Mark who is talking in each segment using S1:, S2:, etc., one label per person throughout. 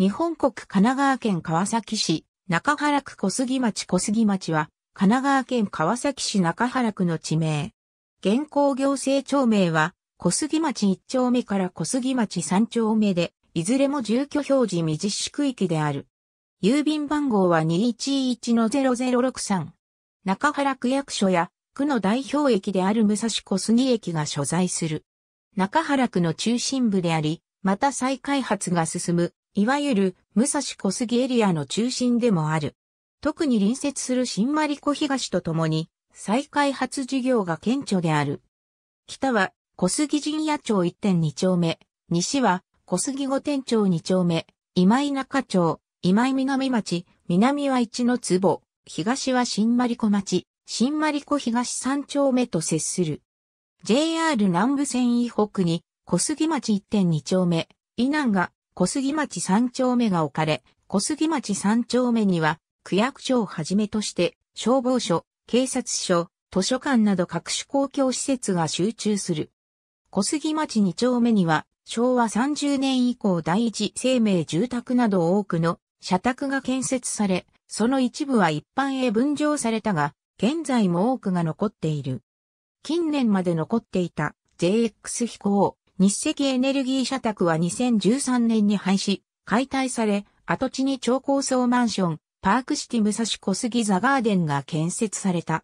S1: 日本国神奈川県川崎市、中原区小杉町小杉町は、神奈川県川崎市中原区の地名。現行行政町名は、小杉町1丁目から小杉町3丁目で、いずれも住居表示未実施区域である。郵便番号は211-0063。中原区役所や、区の代表駅である武蔵小杉駅が所在する。中原区の中心部であり、また再開発が進むいわゆる武蔵小杉エリアの中心でもある。特に隣接する新リ子東とともに、再開発事業が顕著である。北は小杉陣屋町1.2丁目、西は小杉御殿町2丁目、今井中町、今井南町、南は一の坪、東は新リ子町、新リ子東三丁目と接する。JR 南部線以北に小杉町1.2丁目、以南が小杉町三丁目が置かれ、小杉町三丁目には、区役所をはじめとして、消防署、警察署、図書館など各種公共施設が集中する。小杉町二丁目には、昭和30年以降第一生命住宅など多くの社宅が建設され、その一部は一般へ分譲されたが、現在も多くが残っている。近年まで残っていた JX 飛行、日赤エネルギー社宅は2013年に廃止、解体され、跡地に超高層マンション、パークシティ武蔵小杉ザガーデンが建設された。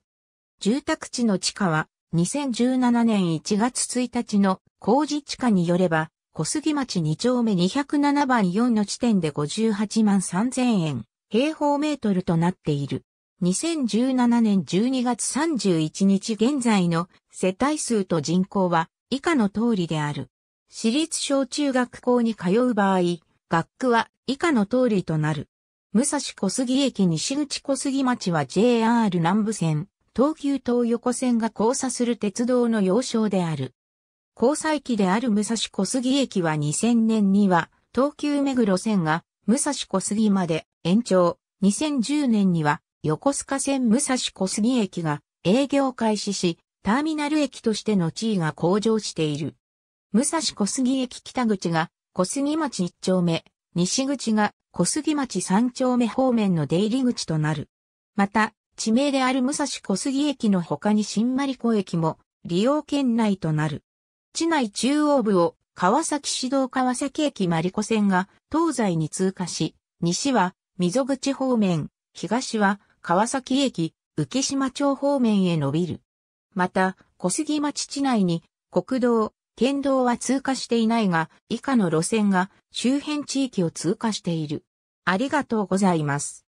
S1: 住宅地の地価は、2017年1月1日の工事地価によれば、小杉町2丁目207番4の地点で58万3000円、平方メートルとなっている。2017年12月31日現在の世帯数と人口は以下の通りである。私立小中学校に通う場合、学区は以下の通りとなる。武蔵小杉駅西口小杉町は JR 南部線、東急東横線が交差する鉄道の要衝である。交際期である武蔵小杉駅は2000年には、東急目黒線が武蔵小杉まで延長、2010年には横須賀線武蔵小杉駅が営業開始し、ターミナル駅としての地位が向上している。武蔵小杉駅北口が小杉町1丁目、西口が小杉町3丁目方面の出入り口となる。また、地名である武蔵小杉駅の他に新丸子駅も利用圏内となる。地内中央部を川崎市道川崎駅丸子線が東西に通過し、西は溝口方面、東は川崎駅、浮島町方面へ伸びる。また、小杉町地内に国道、県道は通過していないが、以下の路線が周辺地域を通過している。ありがとうございます。